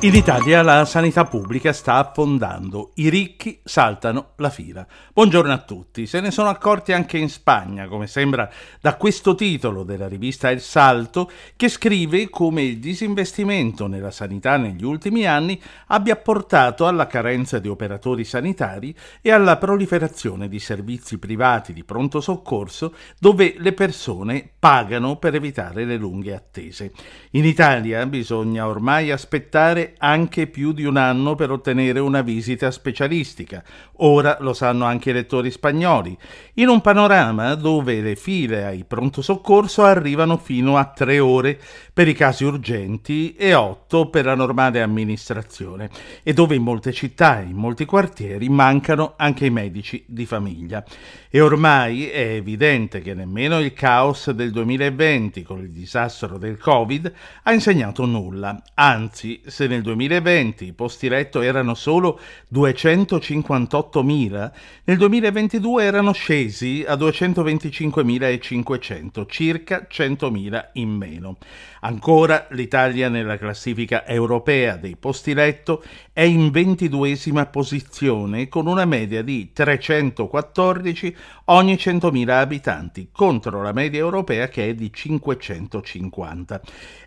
In Italia la sanità pubblica sta affondando, i ricchi saltano la fila. Buongiorno a tutti, se ne sono accorti anche in Spagna, come sembra da questo titolo della rivista El Salto, che scrive come il disinvestimento nella sanità negli ultimi anni abbia portato alla carenza di operatori sanitari e alla proliferazione di servizi privati di pronto soccorso dove le persone pagano per evitare le lunghe attese. In Italia bisogna ormai aspettare anche più di un anno per ottenere una visita specialistica. Ora lo sanno anche i lettori spagnoli. In un panorama dove le file ai pronto soccorso arrivano fino a tre ore per i casi urgenti e otto per la normale amministrazione e dove in molte città e in molti quartieri mancano anche i medici di famiglia. E ormai è evidente che nemmeno il caos del 2020 con il disastro del Covid ha insegnato nulla, anzi se ne nel 2020 i posti letto erano solo 258.000, nel 2022 erano scesi a 225.500, circa 100.000 in meno. Ancora l'Italia nella classifica europea dei posti letto è in 22 posizione con una media di 314 ogni 100.000 abitanti contro la media europea che è di 550.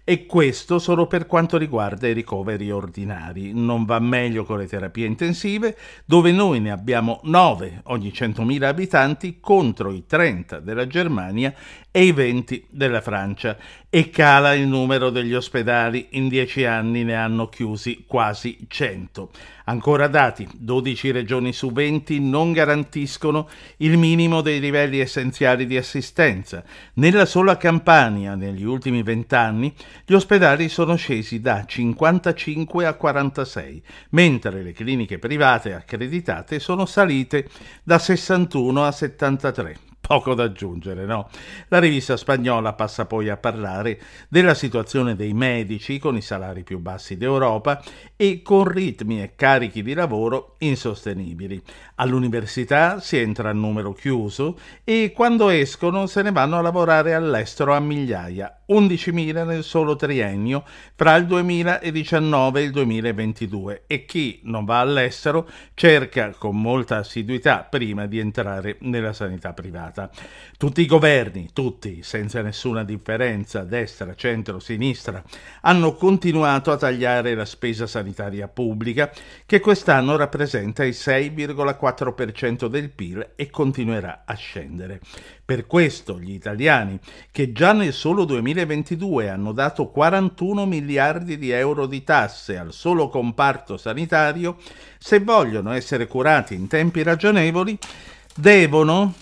E questo solo per quanto riguarda i ricoveri poveri ordinari, non va meglio con le terapie intensive, dove noi ne abbiamo 9 ogni 100.000 abitanti contro i 30 della Germania e i 20 della Francia e cala il numero degli ospedali. In dieci anni ne hanno chiusi quasi 100. Ancora dati, 12 regioni su 20 non garantiscono il minimo dei livelli essenziali di assistenza. Nella sola Campania, negli ultimi 20 anni, gli ospedali sono scesi da 55 a 46, mentre le cliniche private accreditate sono salite da 61 a 73 poco da aggiungere, no? La rivista spagnola passa poi a parlare della situazione dei medici con i salari più bassi d'Europa e con ritmi e carichi di lavoro insostenibili. All'università si entra a numero chiuso e quando escono se ne vanno a lavorare all'estero a migliaia, 11.000 nel solo triennio fra il 2019 e il 2022 e chi non va all'estero cerca con molta assiduità prima di entrare nella sanità privata. Tutti i governi, tutti, senza nessuna differenza, destra, centro, sinistra, hanno continuato a tagliare la spesa sanitaria pubblica che quest'anno rappresenta il 6,4% del PIL e continuerà a scendere. Per questo gli italiani, che già nel solo 2019 2022 hanno dato 41 miliardi di euro di tasse al solo comparto sanitario, se vogliono essere curati in tempi ragionevoli, devono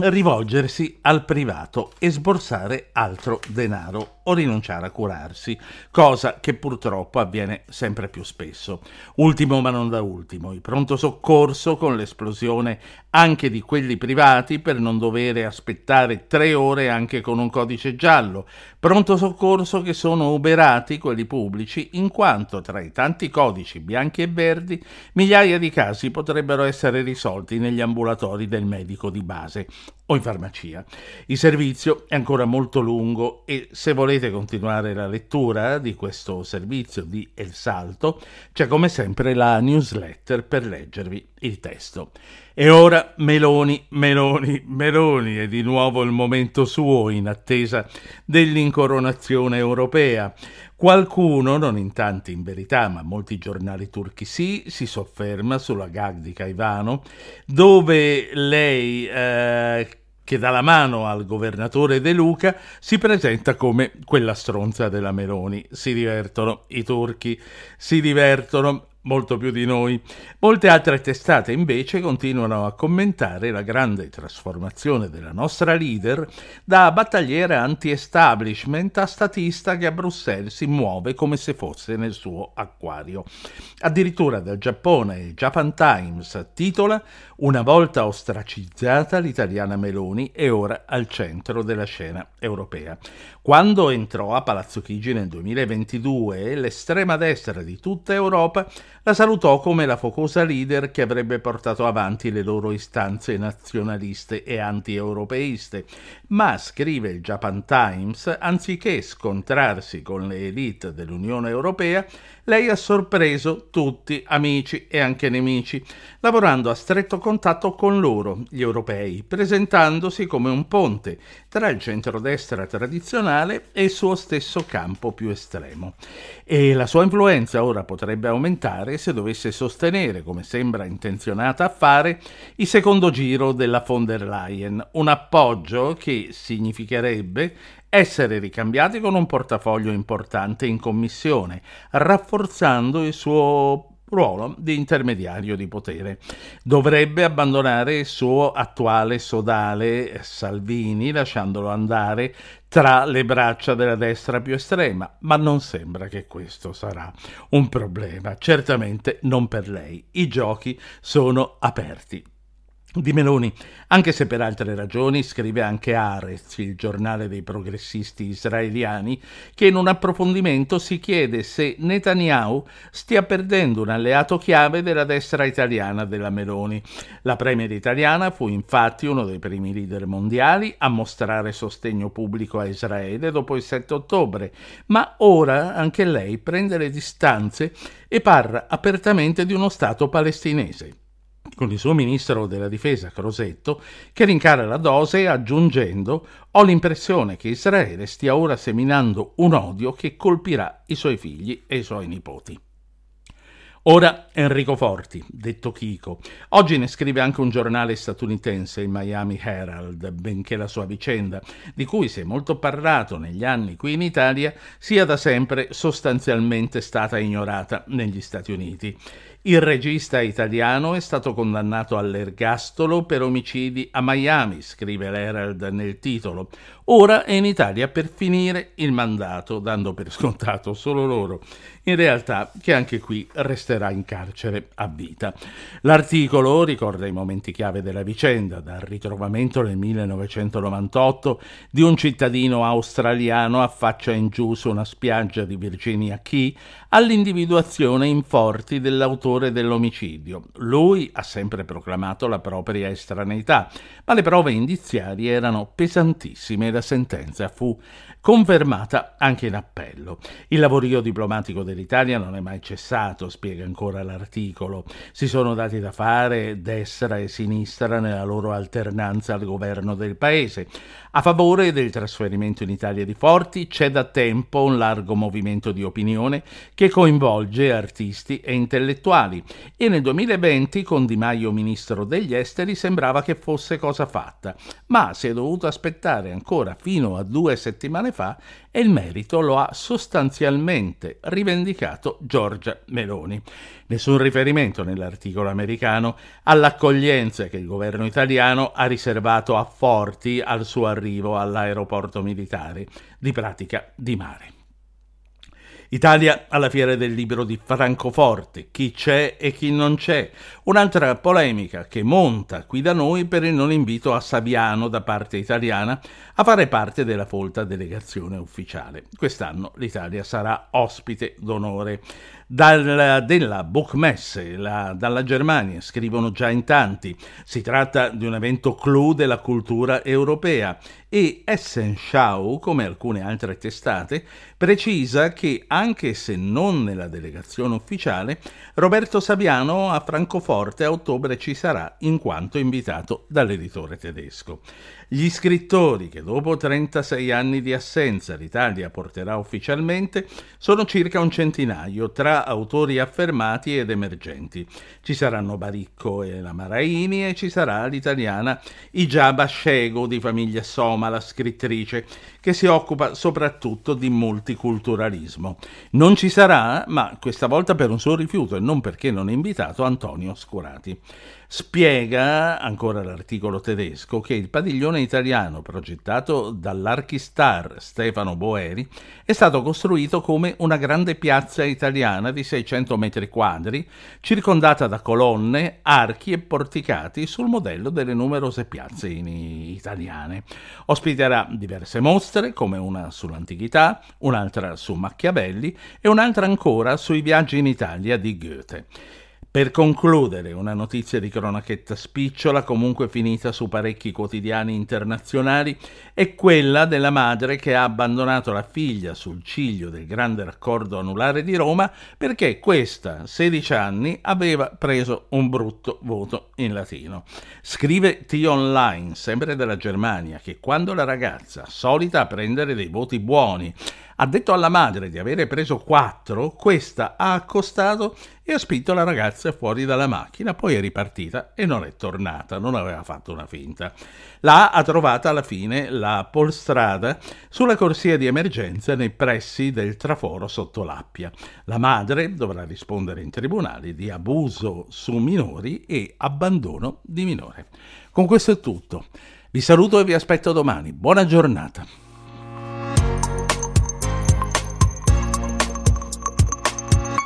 rivolgersi al privato e sborsare altro denaro o rinunciare a curarsi, cosa che purtroppo avviene sempre più spesso. Ultimo ma non da ultimo, il pronto soccorso con l'esplosione anche di quelli privati per non dovere aspettare tre ore anche con un codice giallo, pronto soccorso che sono uberati quelli pubblici in quanto tra i tanti codici bianchi e verdi migliaia di casi potrebbero essere risolti negli ambulatori del medico di base o in farmacia. Il servizio è ancora molto lungo e se volete continuare la lettura di questo servizio di El Salto c'è come sempre la newsletter per leggervi il testo. E ora Meloni, Meloni, Meloni è di nuovo il momento suo in attesa dell'incoronazione europea. Qualcuno, non in tanti in verità, ma molti giornali turchi sì, si sofferma sulla gag di Caivano, dove lei, eh, che dà la mano al governatore De Luca, si presenta come quella stronza della Meloni. Si divertono i turchi, si divertono molto più di noi. Molte altre testate invece continuano a commentare la grande trasformazione della nostra leader da battagliera anti-establishment a statista che a Bruxelles si muove come se fosse nel suo acquario. Addirittura dal Giappone il Japan Times titola Una volta ostracizzata l'italiana Meloni è ora al centro della scena europea. Quando entrò a Palazzo Chigi nel 2022 l'estrema destra di tutta Europa la salutò come la focosa leader che avrebbe portato avanti le loro istanze nazionaliste e anti-europeiste. Ma, scrive il Japan Times, anziché scontrarsi con le elite dell'Unione Europea, lei ha sorpreso tutti, amici e anche nemici, lavorando a stretto contatto con loro, gli europei, presentandosi come un ponte tra il centrodestra tradizionale e il suo stesso campo più estremo. E la sua influenza ora potrebbe aumentare fare se dovesse sostenere, come sembra intenzionata a fare, il secondo giro della von der Leyen, un appoggio che significherebbe essere ricambiati con un portafoglio importante in commissione, rafforzando il suo ruolo di intermediario di potere. Dovrebbe abbandonare il suo attuale sodale Salvini, lasciandolo andare tra le braccia della destra più estrema, ma non sembra che questo sarà un problema, certamente non per lei. I giochi sono aperti di Meloni, anche se per altre ragioni scrive anche Aretz, il giornale dei progressisti israeliani, che in un approfondimento si chiede se Netanyahu stia perdendo un alleato chiave della destra italiana della Meloni. La premier italiana fu infatti uno dei primi leader mondiali a mostrare sostegno pubblico a Israele dopo il 7 ottobre, ma ora anche lei prende le distanze e parla apertamente di uno Stato palestinese con il suo ministro della difesa Crosetto, che rincara la dose aggiungendo ho l'impressione che Israele stia ora seminando un odio che colpirà i suoi figli e i suoi nipoti. Ora Enrico Forti, detto Chico. Oggi ne scrive anche un giornale statunitense, il Miami Herald, benché la sua vicenda, di cui si è molto parlato negli anni qui in Italia, sia da sempre sostanzialmente stata ignorata negli Stati Uniti. Il regista italiano è stato condannato all'ergastolo per omicidi a Miami, scrive l'Herald nel titolo. Ora è in Italia per finire il mandato, dando per scontato solo loro. In realtà che anche qui resterà in carcere a vita. L'articolo ricorda i momenti chiave della vicenda, dal ritrovamento nel 1998 di un cittadino australiano a faccia in giù su una spiaggia di Virginia Key all'individuazione in forti dell'autore l'autore dell'omicidio. Lui ha sempre proclamato la propria estraneità, ma le prove indiziarie erano pesantissime e la sentenza fu confermata anche in appello. Il lavorio diplomatico dell'Italia non è mai cessato, spiega ancora l'articolo. Si sono dati da fare destra e sinistra nella loro alternanza al governo del paese. A favore del trasferimento in Italia di Forti c'è da tempo un largo movimento di opinione che coinvolge artisti e intellettuali attuali e nel 2020 con Di Maio ministro degli esteri sembrava che fosse cosa fatta, ma si è dovuto aspettare ancora fino a due settimane fa e il merito lo ha sostanzialmente rivendicato Giorgia Meloni. Nessun riferimento nell'articolo americano all'accoglienza che il governo italiano ha riservato a Forti al suo arrivo all'aeroporto militare di pratica di mare. Italia alla Fiera del Libro di Francoforte, chi c'è e chi non c'è. Un'altra polemica che monta qui da noi per il non invito a Saviano da parte italiana a fare parte della folta delegazione ufficiale. Quest'anno l'Italia sarà ospite d'onore. Dalla, della Buchmesse, la, dalla Germania, scrivono già in tanti. Si tratta di un evento clou della cultura europea e Essenschau, come alcune altre testate, precisa che a anche se non nella delegazione ufficiale, Roberto Saviano a Francoforte a ottobre ci sarà in quanto invitato dall'editore tedesco. Gli scrittori che dopo 36 anni di assenza l'Italia porterà ufficialmente sono circa un centinaio tra autori affermati ed emergenti. Ci saranno Baricco e la Maraini e ci sarà l'italiana Ijaba Scego di famiglia Soma, la scrittrice, che si occupa soprattutto di multiculturalismo. Non ci sarà, ma questa volta per un suo rifiuto e non perché non è invitato, Antonio Scurati. Spiega, ancora l'articolo tedesco, che il padiglione italiano progettato dall'archistar Stefano Boeri è stato costruito come una grande piazza italiana di 600 metri quadri, circondata da colonne, archi e porticati sul modello delle numerose piazze italiane. Ospiterà diverse mostre, come una sull'antichità, un'altra su Machiavelli, Machiavelli e un'altra ancora sui viaggi in Italia di Goethe. Per concludere, una notizia di cronachetta spicciola, comunque finita su parecchi quotidiani internazionali, è quella della madre che ha abbandonato la figlia sul ciglio del grande raccordo anulare di Roma perché questa, 16 anni, aveva preso un brutto voto in latino. Scrive T Online, sempre della Germania, che quando la ragazza, solita a prendere dei voti buoni, ha detto alla madre di avere preso quattro, questa ha accostato e ha spinto la ragazza fuori dalla macchina, poi è ripartita e non è tornata, non aveva fatto una finta. La ha trovata alla fine la polstrada sulla corsia di emergenza nei pressi del traforo sotto l'Appia. La madre dovrà rispondere in tribunale di abuso su minori e abbandono di minore. Con questo è tutto. Vi saluto e vi aspetto domani. Buona giornata.